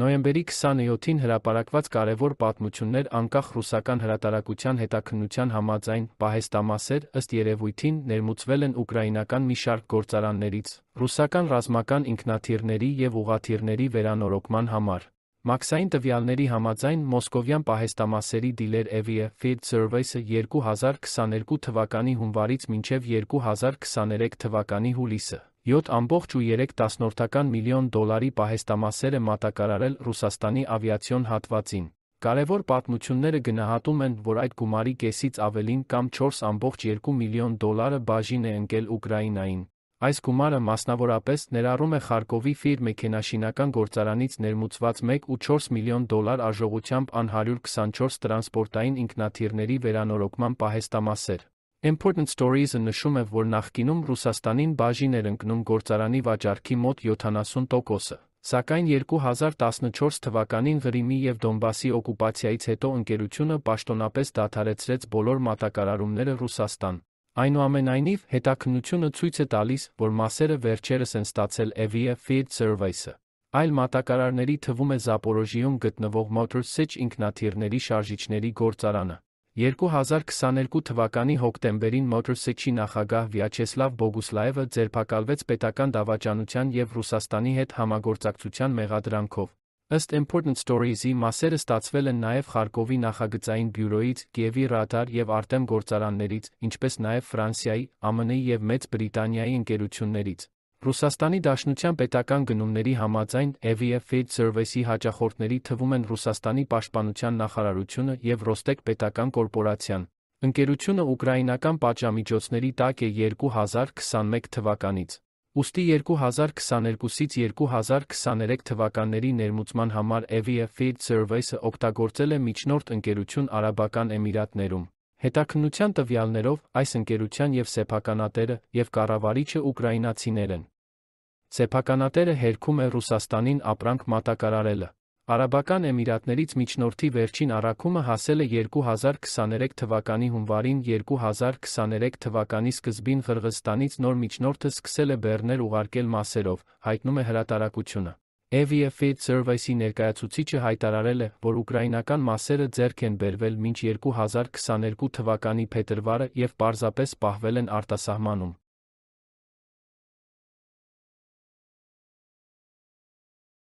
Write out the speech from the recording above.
Նոյեմբերի 27-ին հրապարակված կարևոր պատմություններ անկախ ռուսական հրատարակության հետաքննության համաձայն պահեստամասեր ըստ երևույթին ներմուծվել են ուկրաինական մի շարք գործարաններից ռուսական ռազմական ինքնաթիռների եւ ուղաթիռների վերանորոգման համար։ Մաքսային տվյալների համաձայն մոսկովյան պահեստամասերի դիլեր Evia Field Service-ը 2022 թվականի հունվարից մինչև 2023 թվականի հուլիսը 7.3 տասնորդական միլիոն դոլարի պահեստամասեր է մատակարարել Ռուսաստանի ավիացիոն հատվածին։ Կարևոր պատմությունները գնահատում են, որ այդ գումարի կեսից ավելին կամ 4.2 միլիոն դոլարը բաժին է ընկել Ուկրաինային։ Այս գումարը մասնավորապես ներառում է Խարկովի ֆիր մեքենաշինական գործարանից ներմուծված 1.4 միլիոն դոլար արժողությամբ ան 124 տրանսպորտային ինքնաթիռների վերանորոգման պահեստամասեր։ Important Stories-ը նշում է, որ նախկինում Ռուսաստանին բաժին էր ընկնում գործարանի վաճառքի մոտ 70%-ը, սակայն 2014 թվականին Ղրիմի եւ Դոնբասի օկուպացիայից հետո ընկերությունը պաշտոնապես դադարեցրեց բոլոր մատակարարումները Ռուսաստան։ Այնուամենայնիվ, հետաքննությունը ցույց է տալիս, որ մասերը վերջերս են ստացել EVF Field Service-ը։ Այլ մատակարարների թվում է Զապորոժիում գտնվող Motor Sech ինքնաթիռների շարժիչների գործարանը։ 2022 թվականի հոկտեմբերին Մոտրսեչի նախագահ Վյաչեսլավ Բոգուսլաևը ձերբակալվեց պետական դավաճանության և Ռուսաստանի հետ համագործակցության մեղադրանքով։ Ըստ Important Stories-ի մասերը ստացվել են նաև Խարկովի նախագծային բյուրոից, Կիևի Ռադար և Արտեմ գործարաններից, ինչպես նաև Ֆրանսիայի, ԱՄՆ-ի և Մեծ Բրիտանիայի ընկերություններից։ Ռուսաստանի Դաշնության պետական գնումների համաձայն EVF Field Service-ի հաճախորդների թվում են Ռուսաստանի Պաշտպանության նախարարությունը եւ Ռոստեկ պետական կորպորացիան։ Ընկերությունը ուկրաինական պատժամիջոցների տակ է 2021 թվականից։ Ոստի 2022-ից 2023 թվականների ներմուծման համար EVF Field Service-ը օգտագործել է միջնորդ ընկերություն Արաբական Էմիրատներում։ Հետաքննության տվյալներով այս ընկերության եւ սեփականատերը եւ կառավարիչը ուկրաինացիներ են։ Սեփականատերը հերքում է Ռուսաստանին ապրանք մատակարարելը։ Արաբական Էմիրատներից միջնորդի վերջին առաքումը հասել է 2023 թվականի հունվարին 2023 թվականի սկզբին Ղրղստանից նոր միջնորդը սկսել է բեռներ ուղարկել մասերով, հայտնում է հրատարակությունը։ AVF Service-ի ներկայացուցիչը հայտարարել է, որ ուկրաինական մասերը ձեռք են բերվել մինչ 2022 թվականի փետրվարը եւ պարզապես պահվել են արտասահմանում։